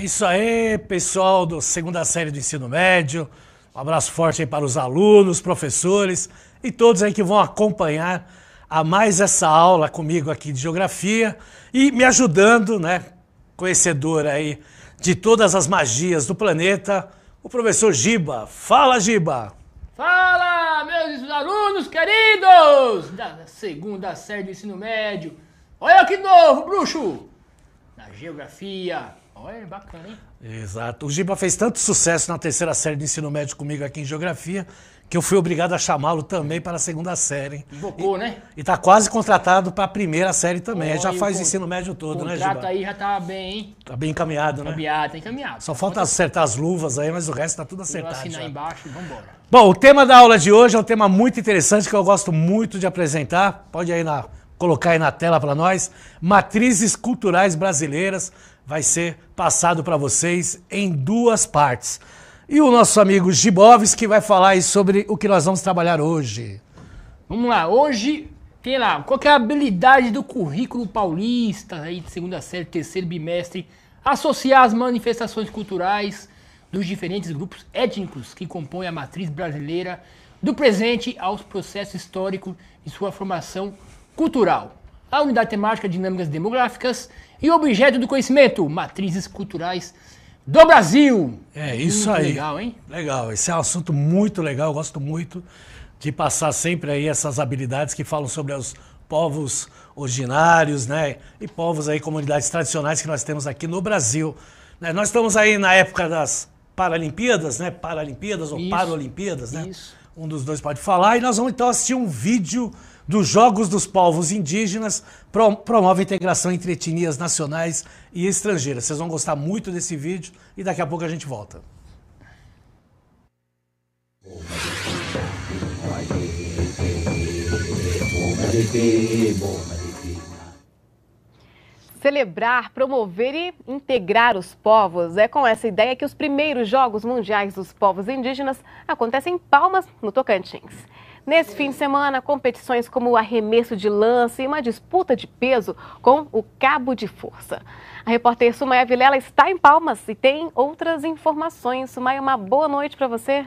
É isso aí, pessoal do segunda série do ensino médio. Um abraço forte aí para os alunos, professores e todos aí que vão acompanhar a mais essa aula comigo aqui de geografia e me ajudando, né, conhecedor aí de todas as magias do planeta, o professor Giba. Fala, Giba! Fala, meus alunos queridos da segunda série do ensino médio. Olha que novo, bruxo! Na geografia Olha, bacana, hein? Exato. O Giba fez tanto sucesso na terceira série do ensino médio comigo aqui em Geografia que eu fui obrigado a chamá-lo também para a segunda série. Invocou, né? E está quase contratado para a primeira série também. Oh, já faz o ensino médio todo, né, Giba? O contrato aí já tá bem, hein? Tá bem encaminhado, né? Encaminhado, tá encaminhado. Só falta acertar as luvas aí, mas o resto está tudo acertado. Vou assinar já. embaixo e vambora. Bom, o tema da aula de hoje é um tema muito interessante que eu gosto muito de apresentar. Pode aí na, colocar aí na tela para nós. Matrizes culturais brasileiras vai ser passado para vocês em duas partes. E o nosso amigo Gibovski que vai falar sobre o que nós vamos trabalhar hoje. Vamos lá, hoje tem lá, qual é a habilidade do currículo paulista aí de segunda série, terceiro bimestre, associar as manifestações culturais dos diferentes grupos étnicos que compõem a matriz brasileira do presente aos processos históricos de sua formação cultural a unidade temática Dinâmicas Demográficas e o objeto do conhecimento, Matrizes Culturais do Brasil. É isso muito aí. Legal, hein? Legal, esse é um assunto muito legal, eu gosto muito de passar sempre aí essas habilidades que falam sobre os povos originários, né? E povos aí, comunidades tradicionais que nós temos aqui no Brasil. Né? Nós estamos aí na época das Paralimpíadas, né? Paralimpíadas ou Paralimpíadas, né? Isso. Um dos dois pode falar. E nós vamos então assistir um vídeo dos Jogos dos Povos Indígenas promove a integração entre etnias nacionais e estrangeiras. Vocês vão gostar muito desse vídeo e daqui a pouco a gente volta. Celebrar, promover e integrar os povos. É com essa ideia que os primeiros Jogos Mundiais dos Povos Indígenas acontecem em Palmas, no Tocantins. Nesse fim de semana, competições como o arremesso de lança e uma disputa de peso com o cabo de força. A repórter Sumaya Vilela está em Palmas e tem outras informações. Sumaya, uma boa noite para você.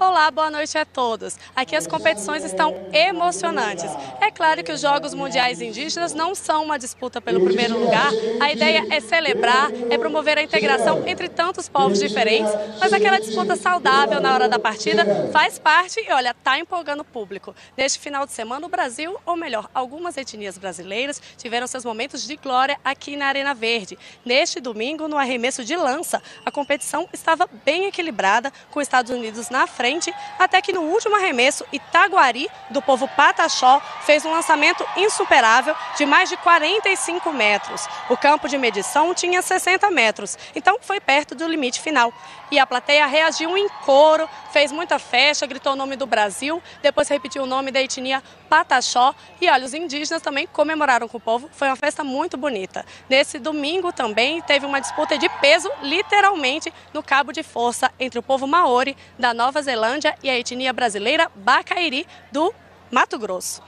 Olá, boa noite a todos. Aqui as competições estão emocionantes. É claro que os Jogos Mundiais Indígenas não são uma disputa pelo primeiro lugar. A ideia é celebrar, é promover a integração entre tantos povos diferentes, mas aquela disputa saudável na hora da partida faz parte e, olha, está empolgando o público. Neste final de semana, o Brasil, ou melhor, algumas etnias brasileiras tiveram seus momentos de glória aqui na Arena Verde. Neste domingo, no arremesso de lança, a competição estava bem equilibrada, com os Estados Unidos na frente, até que no último arremesso, Itaguari, do povo Pataxó, fez um lançamento insuperável de mais de 45 metros. O campo de medição tinha 60 metros, então foi perto do limite final. E a plateia reagiu em coro, fez muita festa, gritou o nome do Brasil, depois repetiu o nome da etnia Pataxó e olha, os indígenas também comemoraram com o povo. Foi uma festa muito bonita. Nesse domingo também teve uma disputa de peso, literalmente, no cabo de força entre o povo Maori da Nova Zelândia e a etnia brasileira Bacairi do Mato Grosso.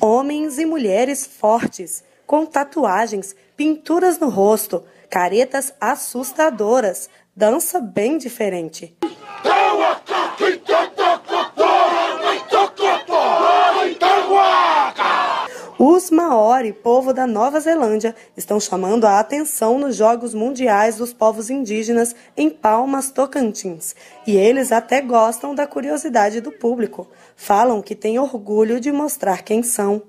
Homens e mulheres fortes, com tatuagens, pinturas no rosto, caretas assustadoras, dança bem diferente. Os Maori, povo da Nova Zelândia, estão chamando a atenção nos Jogos Mundiais dos Povos Indígenas em Palmas, Tocantins. E eles até gostam da curiosidade do público. Falam que têm orgulho de mostrar quem são.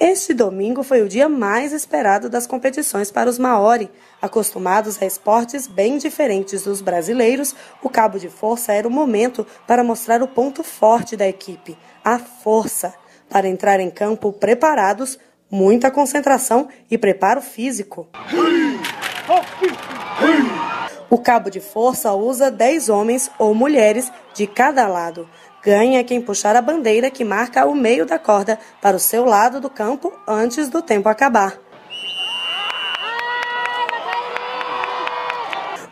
Este domingo foi o dia mais esperado das competições para os Maori. Acostumados a esportes bem diferentes dos brasileiros, o cabo de força era o momento para mostrar o ponto forte da equipe, a força para entrar em campo preparados, muita concentração e preparo físico. O cabo de força usa 10 homens ou mulheres de cada lado. Ganha quem puxar a bandeira que marca o meio da corda para o seu lado do campo antes do tempo acabar.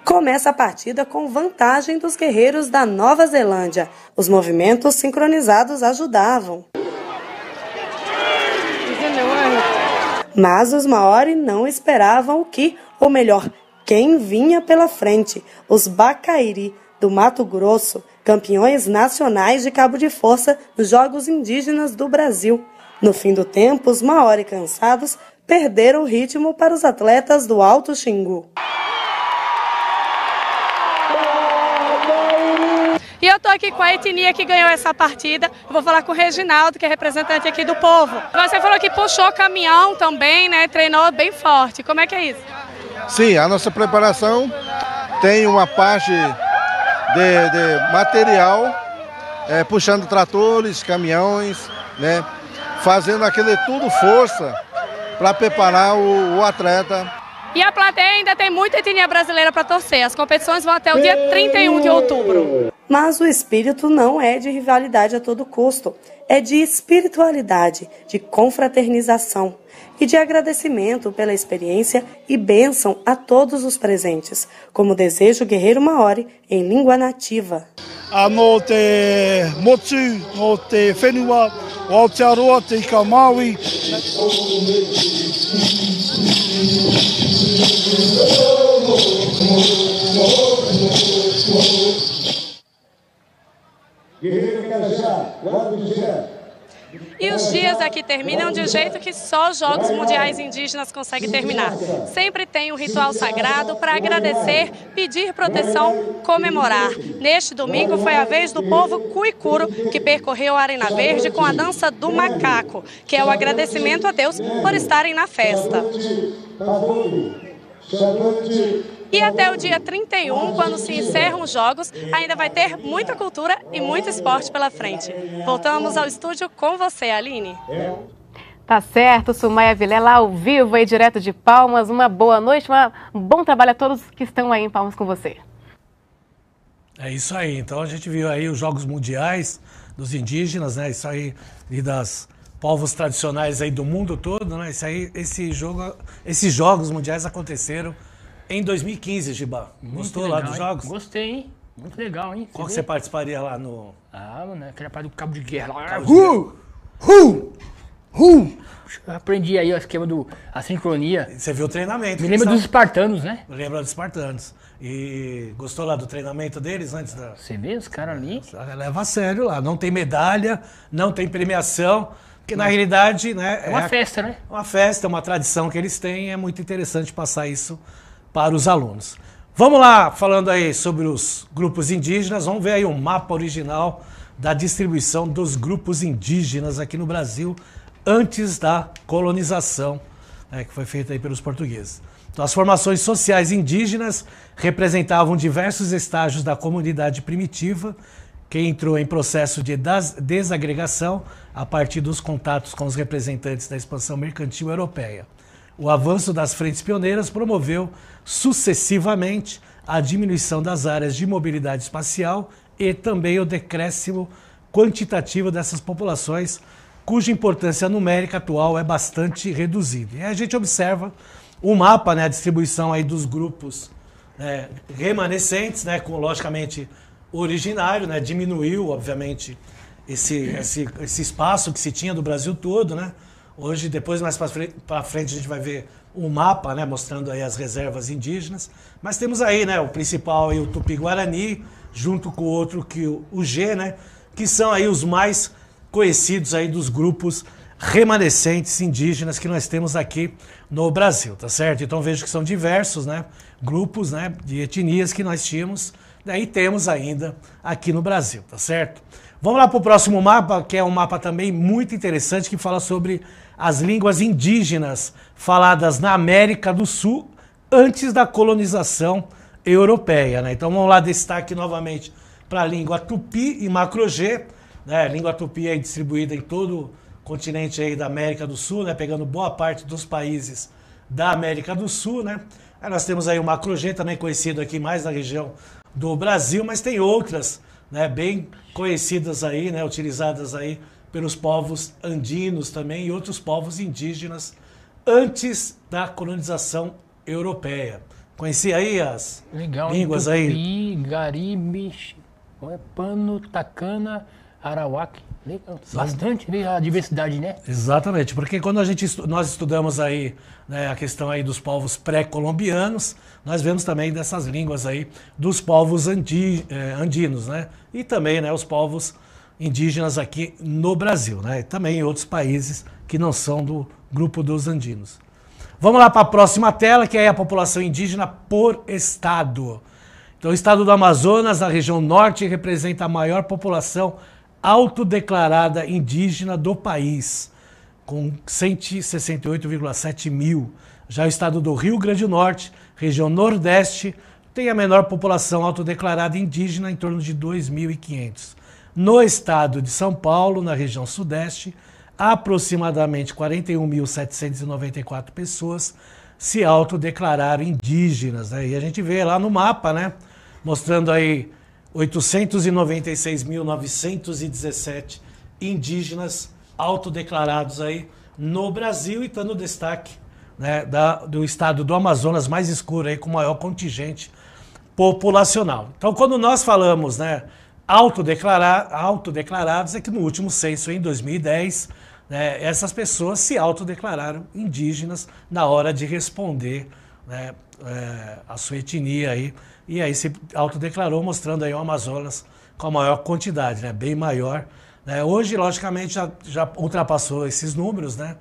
começa a partida com vantagem dos guerreiros da Nova Zelândia. Os movimentos sincronizados ajudavam. Mas os Maori não esperavam o que, ou melhor, quem vinha pela frente, os Bacairi do Mato Grosso, campeões nacionais de cabo de força nos Jogos Indígenas do Brasil. No fim do tempo, os Maori cansados perderam o ritmo para os atletas do Alto Xingu. E eu estou aqui com a etnia que ganhou essa partida. Eu vou falar com o Reginaldo, que é representante aqui do povo. Você falou que puxou caminhão também, né? Treinou bem forte. Como é que é isso? Sim, a nossa preparação tem uma parte de, de material, é, puxando tratores, caminhões, né? Fazendo aquele tudo força para preparar o, o atleta e a plateia ainda tem muita etnia brasileira para torcer. As competições vão até o dia 31 de outubro. Mas o espírito não é de rivalidade a todo custo, é de espiritualidade, de confraternização e de agradecimento pela experiência e bênção a todos os presentes, como deseja o guerreiro Maori em língua nativa. E os dias aqui terminam de um jeito que só os Jogos Mundiais Indígenas conseguem terminar. Sempre tem um ritual sagrado para agradecer, pedir proteção, comemorar. Neste domingo foi a vez do povo cuicuro que percorreu a Arena Verde com a dança do macaco, que é o agradecimento a Deus por estarem na festa. E até o dia 31, quando se encerram os jogos, ainda vai ter muita cultura e muito esporte pela frente. Voltamos ao estúdio com você, Aline. Tá certo, Sumaya Vilela ao vivo aí direto de Palmas. Uma boa noite, um bom trabalho a todos que estão aí em Palmas com você. É isso aí. Então a gente viu aí os Jogos Mundiais dos indígenas, né? Isso aí e das povos tradicionais aí do mundo todo, né? Isso aí, esse jogo, esses jogos mundiais aconteceram em 2015, Giba. Gostou legal, lá dos hein? jogos? Gostei, hein? Muito legal, hein? Você Qual que você participaria lá no. Ah, mano, aquela parte do cabo de guerra lá. Uh! Uh! Uh! aprendi aí o esquema do. a sincronia. Você viu o treinamento. Me lembra dos espartanos, né? Lembra dos espartanos. E gostou lá do treinamento deles antes da. Você vê os caras ali? É, leva a sério lá. Não tem medalha, não tem premiação. Porque na é. realidade, né? É uma é festa, né? É uma festa, uma tradição que eles têm. É muito interessante passar isso para os alunos. Vamos lá, falando aí sobre os grupos indígenas, vamos ver aí o um mapa original da distribuição dos grupos indígenas aqui no Brasil antes da colonização né, que foi feita aí pelos portugueses. Então, as formações sociais indígenas representavam diversos estágios da comunidade primitiva que entrou em processo de desagregação a partir dos contatos com os representantes da expansão mercantil europeia. O avanço das frentes pioneiras promoveu sucessivamente a diminuição das áreas de mobilidade espacial e também o decréscimo quantitativo dessas populações, cuja importância numérica atual é bastante reduzida. E a gente observa o mapa, né, a distribuição aí dos grupos né, remanescentes, né, com logicamente originário, né, diminuiu obviamente esse, esse, esse espaço que se tinha do Brasil todo, né, Hoje, depois, mais para frente, a gente vai ver um mapa né, mostrando aí as reservas indígenas. Mas temos aí né, o principal aí, o Tupi-Guarani, junto com o outro que o G, né, que são aí os mais conhecidos aí dos grupos remanescentes indígenas que nós temos aqui no Brasil, tá certo? Então vejo que são diversos, né, grupos, né, de etnias que nós tínhamos, daí né, temos ainda aqui no Brasil, tá certo? Vamos lá para o próximo mapa, que é um mapa também muito interessante que fala sobre as línguas indígenas faladas na América do Sul antes da colonização europeia. Né? Então vamos lá, destaque novamente para a língua tupi e macrogê. Né? A língua tupi é distribuída em todo o continente aí da América do Sul, né? pegando boa parte dos países da América do Sul. Né? Aí nós temos aí o macrogê, também conhecido aqui mais na região do Brasil, mas tem outras né? bem conhecidas aí, né? utilizadas aí pelos povos andinos também e outros povos indígenas antes da colonização europeia. Conheci aí as Legal, línguas Tupi, aí? Garibe, é, Pano, Tacana, Arawak. Legal. Bastante né, a diversidade, né? Exatamente, porque quando a gente estu nós estudamos aí né, a questão aí dos povos pré-colombianos, nós vemos também dessas línguas aí dos povos andi eh, andinos, né? E também né, os povos indígenas aqui no Brasil, né? E também em outros países que não são do grupo dos andinos. Vamos lá para a próxima tela, que é a população indígena por estado. Então, o estado do Amazonas, na região norte, representa a maior população autodeclarada indígena do país, com 168,7 mil. Já o estado do Rio Grande do Norte, região nordeste, tem a menor população autodeclarada indígena, em torno de 2.500. No estado de São Paulo, na região sudeste, aproximadamente 41.794 pessoas se autodeclararam indígenas. Né? E a gente vê lá no mapa, né? mostrando aí 896.917 indígenas autodeclarados aí no Brasil e está no destaque né, da, do estado do Amazonas mais escuro aí com maior contingente populacional. Então, quando nós falamos né, autodeclarar, autodeclarados é que no último censo, em 2010, né, essas pessoas se autodeclararam indígenas na hora de responder né, é, a sua etnia aí, e aí se autodeclarou mostrando aí o Amazonas com a maior quantidade, né, bem maior. Né. Hoje, logicamente, já, já ultrapassou esses números, né,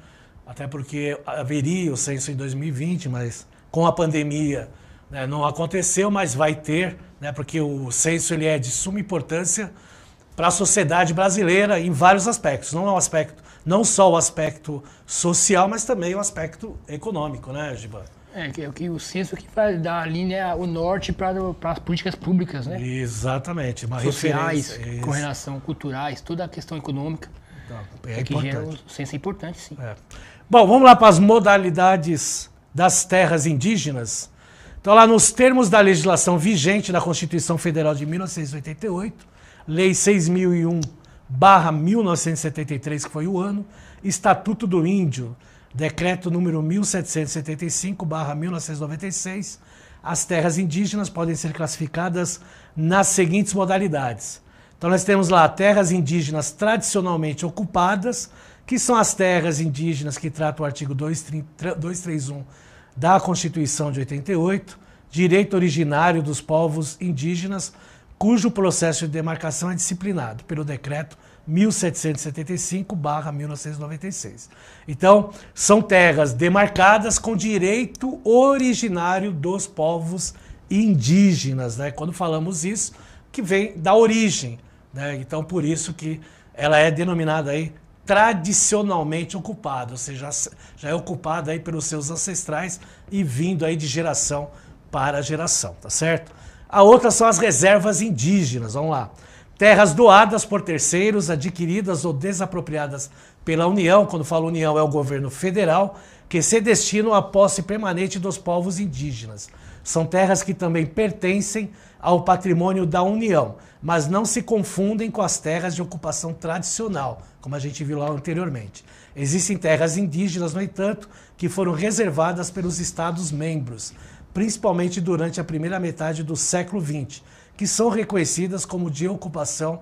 até porque haveria o censo em 2020, mas com a pandemia né? Não aconteceu, mas vai ter, né? porque o censo ele é de suma importância para a sociedade brasileira em vários aspectos. Não é um aspecto, não só o aspecto social, mas também o aspecto econômico, né, Giba? É, que, é que o censo que vai dar a linha, o norte para, para as políticas públicas, né? Exatamente. Uma Sociais, com relação culturais, toda a questão econômica. Então, é, que importante. Gera, o censo é importante, sim. É. Bom, vamos lá para as modalidades das terras indígenas. Então, lá nos termos da legislação vigente da Constituição Federal de 1988, Lei 6001 1973, que foi o ano, Estatuto do Índio, Decreto número 1775 1996, as terras indígenas podem ser classificadas nas seguintes modalidades. Então, nós temos lá terras indígenas tradicionalmente ocupadas, que são as terras indígenas que trata o artigo 231 da Constituição de 88, direito originário dos povos indígenas, cujo processo de demarcação é disciplinado pelo decreto 1775-1996. Então, são terras demarcadas com direito originário dos povos indígenas, né? Quando falamos isso, que vem da origem, né? Então, por isso que ela é denominada aí tradicionalmente ocupado, ou seja, já é ocupado aí pelos seus ancestrais e vindo aí de geração para geração, tá certo? A outra são as reservas indígenas, vamos lá. Terras doadas por terceiros, adquiridas ou desapropriadas pela União, quando falo União é o governo federal, que se destinam à posse permanente dos povos indígenas. São terras que também pertencem ao patrimônio da União, mas não se confundem com as terras de ocupação tradicional, como a gente viu lá anteriormente. Existem terras indígenas, no entanto, que foram reservadas pelos Estados-membros, principalmente durante a primeira metade do século XX, que são reconhecidas como de ocupação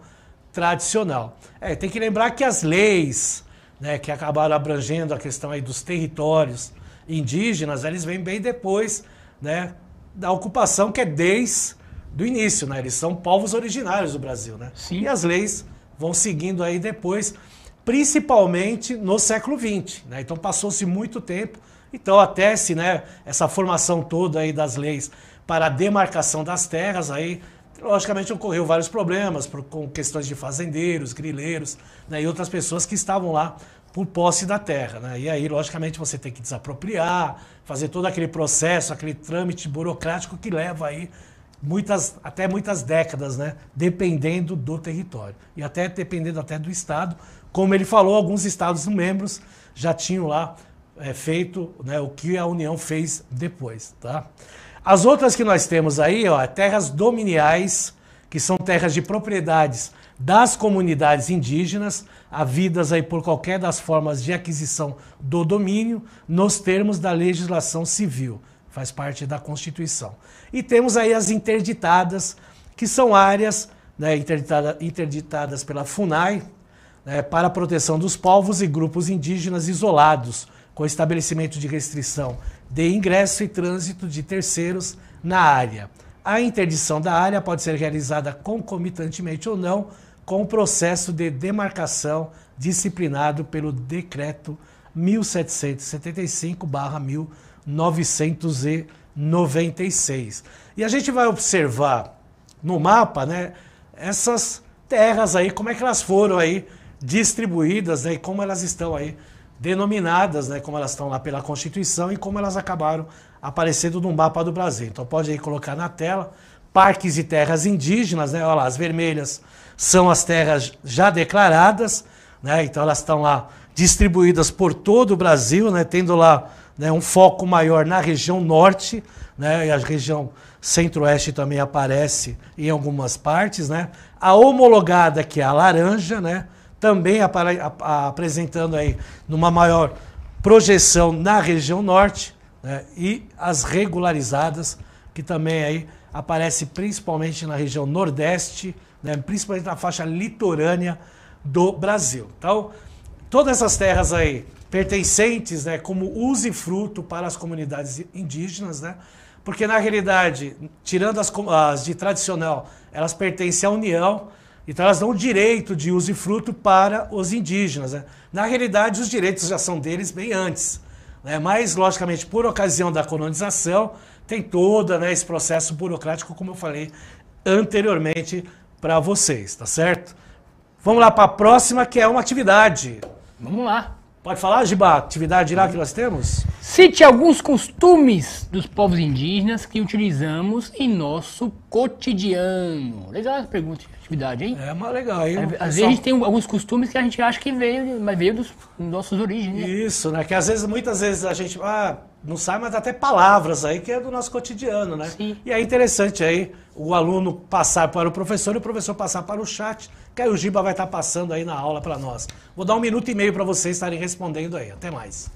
tradicional. É, tem que lembrar que as leis né, que acabaram abrangendo a questão aí dos territórios indígenas, eles vêm bem depois né, da ocupação, que é desde do início, né? Eles são povos originários do Brasil, né? Sim. E as leis vão seguindo aí depois, principalmente no século XX, né? Então passou-se muito tempo. Então até se, né, essa formação toda aí das leis para a demarcação das terras aí, logicamente ocorreu vários problemas por, com questões de fazendeiros, grileiros, né, e outras pessoas que estavam lá por posse da terra, né? E aí, logicamente, você tem que desapropriar, fazer todo aquele processo, aquele trâmite burocrático que leva aí muitas, até muitas décadas, né? dependendo do território e até dependendo até do estado. Como ele falou, alguns estados membros já tinham lá é, feito né, o que a União fez depois. Tá? As outras que nós temos aí, ó, terras dominiais, que são terras de propriedades das comunidades indígenas, havidas aí por qualquer das formas de aquisição do domínio, nos termos da legislação civil faz parte da Constituição. E temos aí as interditadas, que são áreas né, interditada, interditadas pela FUNAI né, para a proteção dos povos e grupos indígenas isolados, com estabelecimento de restrição de ingresso e trânsito de terceiros na área. A interdição da área pode ser realizada concomitantemente ou não com o processo de demarcação disciplinado pelo Decreto 1775-1075 996. E a gente vai observar no mapa, né, essas terras aí, como é que elas foram aí distribuídas, né, e como elas estão aí denominadas, né, como elas estão lá pela Constituição e como elas acabaram aparecendo no mapa do Brasil. Então pode aí colocar na tela parques e terras indígenas, né? Olha lá, as vermelhas são as terras já declaradas, né? Então elas estão lá distribuídas por todo o Brasil, né? Tendo lá né, um foco maior na região norte, né, e a região centro-oeste também aparece em algumas partes. Né, a homologada, que é a laranja, né, também ap ap apresentando aí numa maior projeção na região norte, né, e as regularizadas, que também aí aparece principalmente na região nordeste, né, principalmente na faixa litorânea do Brasil. Então, todas essas terras aí pertencentes, né, como usufruto para as comunidades indígenas, né? Porque na realidade, tirando as, as de tradicional, elas pertencem à União, então elas dão o direito de usufruto para os indígenas. Né? Na realidade, os direitos já são deles bem antes. Né? Mas, logicamente, por ocasião da colonização, tem todo né, esse processo burocrático, como eu falei anteriormente para vocês, tá certo? Vamos lá para a próxima, que é uma atividade. Vamos lá. Pode falar, Giba, atividade lá que nós temos? Cite alguns costumes dos povos indígenas que utilizamos em nosso cotidiano. Legal essa pergunta atividade, hein? É, mas legal. Aí, é, às pessoal... vezes a gente tem alguns costumes que a gente acha que veio, mas veio dos nossos origens, né? Isso, né? Que às vezes, muitas vezes a gente... Ah, não sai, mas até palavras aí que é do nosso cotidiano, né? Sim. E é interessante aí o aluno passar para o professor e o professor passar para o chat, que aí o Giba vai estar passando aí na aula para nós. Vou dar um minuto e meio para vocês estarem respondendo aí. Até mais.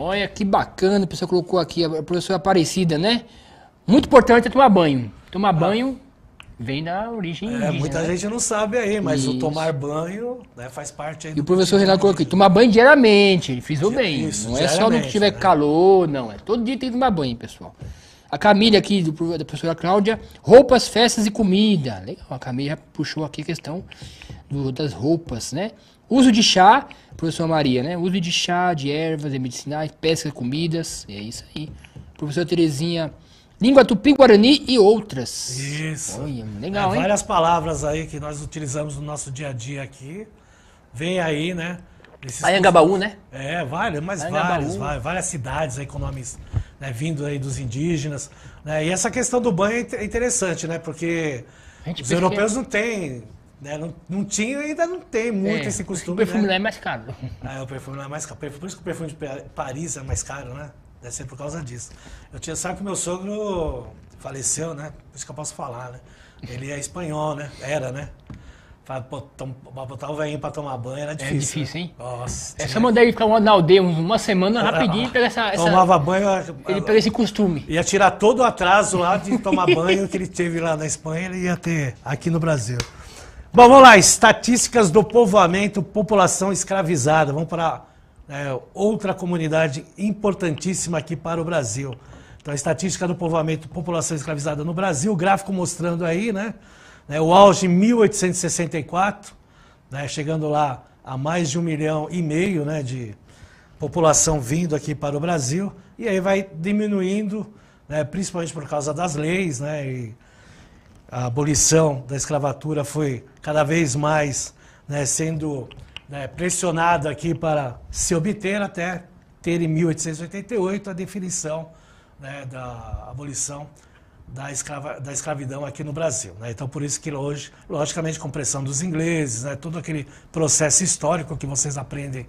Olha que bacana, a pessoa colocou aqui, a professora Aparecida, né? Muito importante é tomar banho. Tomar ah. banho vem da origem é, indígena. Muita né? gente não sabe aí, mas isso. o tomar banho né, faz parte aí. E o professor Renato colocou aqui, tomar banho diariamente, frisou bem. Isso, não é só no que tiver né? calor, não. É todo dia tem que tomar banho, pessoal. A Camila aqui, do, da professora Cláudia, roupas, festas e comida. Legal, a Camila já puxou aqui a questão do, das roupas, né? Uso de chá, professora Maria, né? Uso de chá, de ervas, de medicinais, pesca, comidas, é isso aí. Professora Terezinha, língua tupi-guarani e outras. Isso. Olha, legal, é, hein? Várias palavras aí que nós utilizamos no nosso dia a dia aqui. Vem aí, né? Esses Ayangabaú, é né? É, é várias, mas várias, várias, várias, cidades aí com nomes né, vindo aí dos indígenas. Né? E essa questão do banho é interessante, né? Porque os europeus que... não têm né? Não, não tinha e ainda não tem muito é, esse costume. O perfume né? lá é mais caro. Ah, é, o perfume lá é mais caro. Por isso que o perfume de Paris é mais caro, né? Deve ser por causa disso. Eu tinha, sabe que meu sogro faleceu, né? Por isso que eu posso falar, né? Ele é espanhol, né? Era, né? Pra botar o velhinho pra tomar banho era difícil. É difícil, né? hein? Nossa. Essa é, só mandei ele ficar na aldeia uma semana ah, rapidinho pega essa, essa. Tomava banho. Ah, ele pega esse costume. Ia tirar todo o atraso lá de tomar banho que ele teve lá na Espanha, ele ia ter aqui no Brasil. Bom, vamos lá. Estatísticas do povoamento, população escravizada. Vamos para é, outra comunidade importantíssima aqui para o Brasil. Então, a estatística do povoamento, população escravizada no Brasil, gráfico mostrando aí, né? né o auge em 1864, né, chegando lá a mais de um milhão e meio né, de população vindo aqui para o Brasil. E aí vai diminuindo, né, principalmente por causa das leis, né? E, a abolição da escravatura foi cada vez mais né, sendo né, aqui para se obter até ter em 1888 a definição né, da abolição da, escrava, da escravidão aqui no Brasil. Né? Então, por isso que hoje, logicamente, com pressão dos ingleses, né? todo aquele processo histórico que vocês aprendem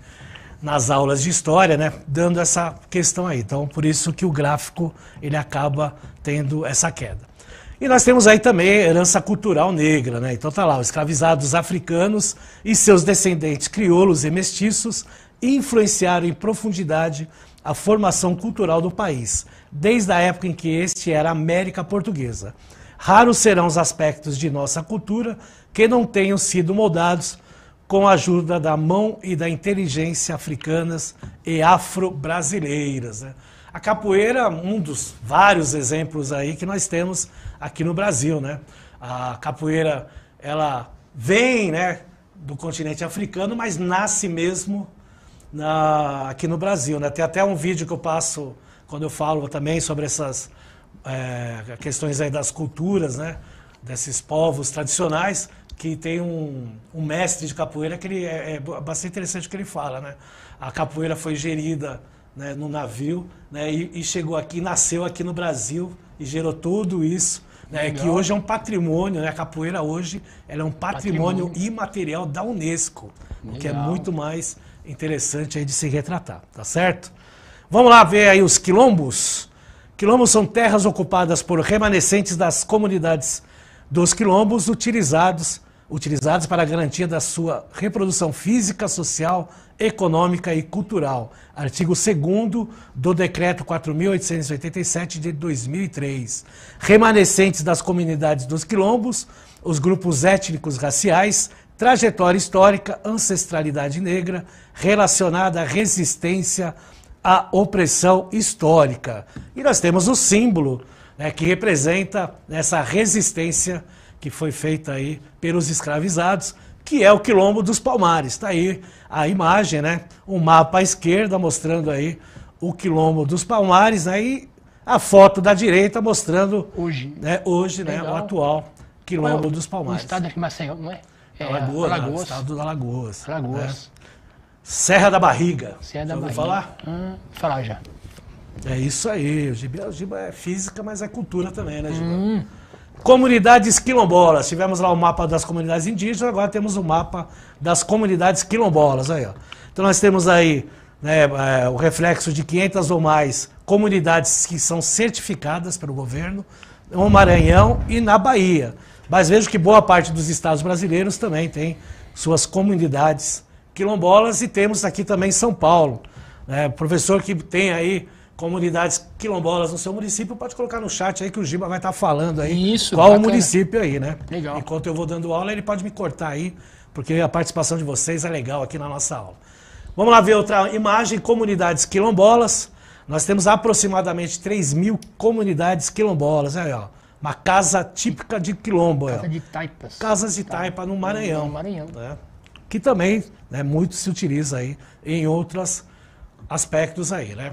nas aulas de história, né? dando essa questão aí. Então, por isso que o gráfico ele acaba tendo essa queda. E nós temos aí também herança cultural negra, né? Então tá lá, os escravizados africanos e seus descendentes crioulos e mestiços influenciaram em profundidade a formação cultural do país, desde a época em que este era América Portuguesa. Raros serão os aspectos de nossa cultura que não tenham sido moldados com a ajuda da mão e da inteligência africanas e afro-brasileiras. Né? A capoeira, um dos vários exemplos aí que nós temos aqui no Brasil, né? A capoeira, ela vem, né, do continente africano, mas nasce mesmo na, aqui no Brasil, né? Tem até um vídeo que eu passo quando eu falo também sobre essas é, questões aí das culturas, né? Desses povos tradicionais, que tem um, um, mestre de capoeira que ele é, é, bastante interessante o que ele fala, né? A capoeira foi gerida né, no navio, né, e, e, chegou aqui, nasceu aqui no Brasil e gerou tudo isso, né, que hoje é um patrimônio, né, a capoeira hoje ela é um patrimônio, patrimônio. imaterial da Unesco, Legal. o que é muito mais interessante aí de se retratar, tá certo? Vamos lá ver aí os quilombos. Quilombos são terras ocupadas por remanescentes das comunidades dos quilombos utilizados utilizados para a garantia da sua reprodução física, social, econômica e cultural. Artigo 2 do Decreto 4.887 de 2003. Remanescentes das comunidades dos quilombos, os grupos étnicos raciais, trajetória histórica, ancestralidade negra, relacionada à resistência à opressão histórica. E nós temos o símbolo né, que representa essa resistência histórica que foi feita aí pelos escravizados, que é o Quilombo dos Palmares. Está aí a imagem, né? Um mapa à esquerda mostrando aí o Quilombo dos Palmares, aí E a foto da direita mostrando hoje, né? Hoje, né? O atual Quilombo é o, dos Palmares. O estado de Maceió, não é? é Alagoas, né, Alagoas. estado da Alagoas. Alagoas. Né? Serra da Barriga. Serra da Barriga. falar? Hum, falar já. É isso aí. O Giba, o Giba é física, mas é cultura também, né, Giba? Hum. Comunidades quilombolas. Tivemos lá o mapa das comunidades indígenas, agora temos o mapa das comunidades quilombolas. Aí, ó. Então nós temos aí né, é, o reflexo de 500 ou mais comunidades que são certificadas pelo governo, no Maranhão e na Bahia. Mas vejo que boa parte dos estados brasileiros também tem suas comunidades quilombolas e temos aqui também São Paulo. Né, professor que tem aí comunidades quilombolas no seu município, pode colocar no chat aí que o Giba vai estar tá falando aí Isso, qual bacana. o município aí, né? Legal. Enquanto eu vou dando aula, ele pode me cortar aí, porque a participação de vocês é legal aqui na nossa aula. Vamos lá ver outra imagem, comunidades quilombolas. Nós temos aproximadamente 3 mil comunidades quilombolas, aí ó. Uma casa típica de quilombo. Casa ó. de taipas. Casas de taipa tá. no Maranhão. No Maranhão. Né? Que também né, muito se utiliza aí em outros aspectos aí, né?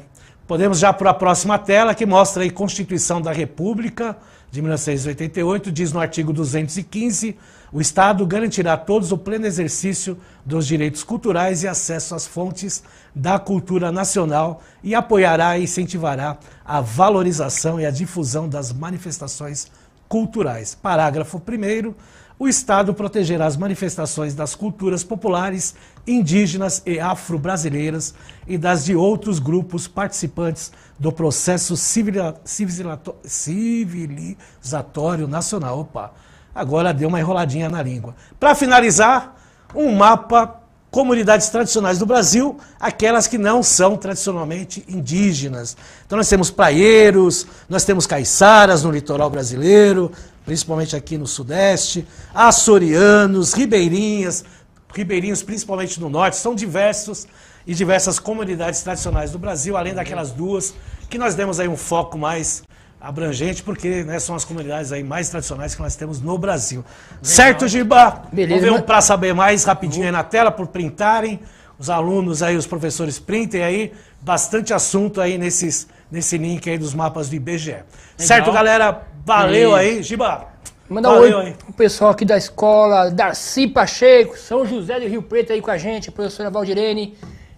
Podemos já para a próxima tela, que mostra a Constituição da República de 1988, diz no artigo 215, o Estado garantirá a todos o pleno exercício dos direitos culturais e acesso às fontes da cultura nacional e apoiará e incentivará a valorização e a difusão das manifestações culturais. Parágrafo 1 o Estado protegerá as manifestações das culturas populares indígenas e afro-brasileiras e das de outros grupos participantes do processo civilizatório nacional. Opa, agora deu uma enroladinha na língua. Para finalizar, um mapa comunidades tradicionais do Brasil, aquelas que não são tradicionalmente indígenas. Então nós temos praieiros, nós temos caiçaras no litoral brasileiro, principalmente aqui no sudeste, açorianos, ribeirinhas, ribeirinhos, principalmente no norte, são diversos e diversas comunidades tradicionais do Brasil, além uhum. daquelas duas que nós demos aí um foco mais abrangente, porque né, são as comunidades aí mais tradicionais que nós temos no Brasil. Legal. Certo, Giba? Beleza. Vamos para saber mais rapidinho aí uhum. na tela, por printarem. Os alunos aí, os professores printem aí. Bastante assunto aí nesses, nesse link aí dos mapas do IBGE. Legal. Certo, galera? Valeu Beleza. aí. Giba, Manda Valeu, um oi pro pessoal aqui da escola, Darcy Pacheco, São José do Rio Preto aí com a gente, a professora Valdirene.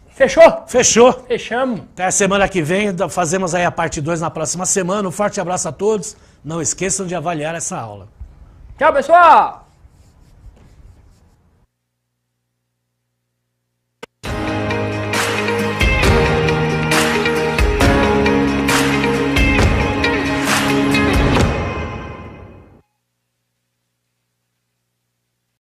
Fechou? Fechou. Fechamos. Até a semana que vem, fazemos aí a parte 2 na próxima semana. Um forte abraço a todos. Não esqueçam de avaliar essa aula. Tchau, pessoal!